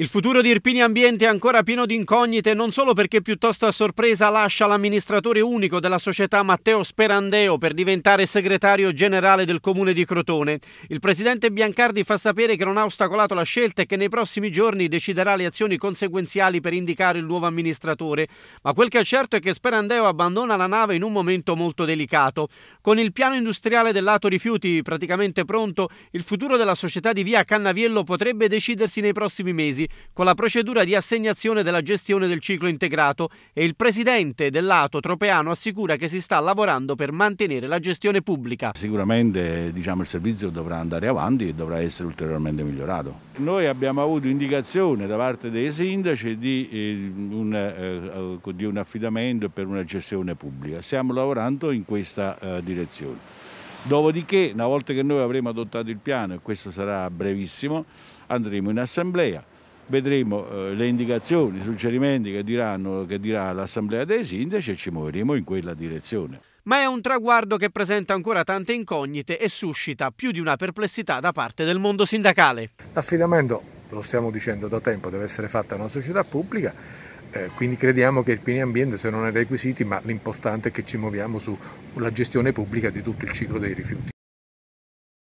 Il futuro di Irpini Ambiente è ancora pieno di incognite, non solo perché piuttosto a sorpresa lascia l'amministratore unico della società Matteo Sperandeo per diventare segretario generale del comune di Crotone. Il presidente Biancardi fa sapere che non ha ostacolato la scelta e che nei prossimi giorni deciderà le azioni conseguenziali per indicare il nuovo amministratore, ma quel che è certo è che Sperandeo abbandona la nave in un momento molto delicato. Con il piano industriale del lato rifiuti praticamente pronto, il futuro della società di via Cannaviello potrebbe decidersi nei prossimi mesi con la procedura di assegnazione della gestione del ciclo integrato e il presidente dell'Ato Tropeano assicura che si sta lavorando per mantenere la gestione pubblica. Sicuramente diciamo, il servizio dovrà andare avanti e dovrà essere ulteriormente migliorato. Noi abbiamo avuto indicazione da parte dei sindaci di, eh, un, eh, di un, affidamento per una gestione pubblica, stiamo lavorando in questa eh, direzione. Dopodiché, una volta che noi avremo adottato il piano, e questo sarà brevissimo, andremo in assemblea vedremo eh, le indicazioni, i suggerimenti che, diranno, che dirà l'Assemblea dei Sindaci e ci muoveremo in quella direzione. Ma è un traguardo che presenta ancora tante incognite e suscita più di una perplessità da parte del mondo sindacale. L'affidamento, lo stiamo dicendo da tempo, deve essere fatto da una società pubblica, eh, quindi crediamo che il pieno ambiente, se non è requisito, ma l'importante è che ci muoviamo sulla gestione pubblica di tutto il ciclo dei rifiuti.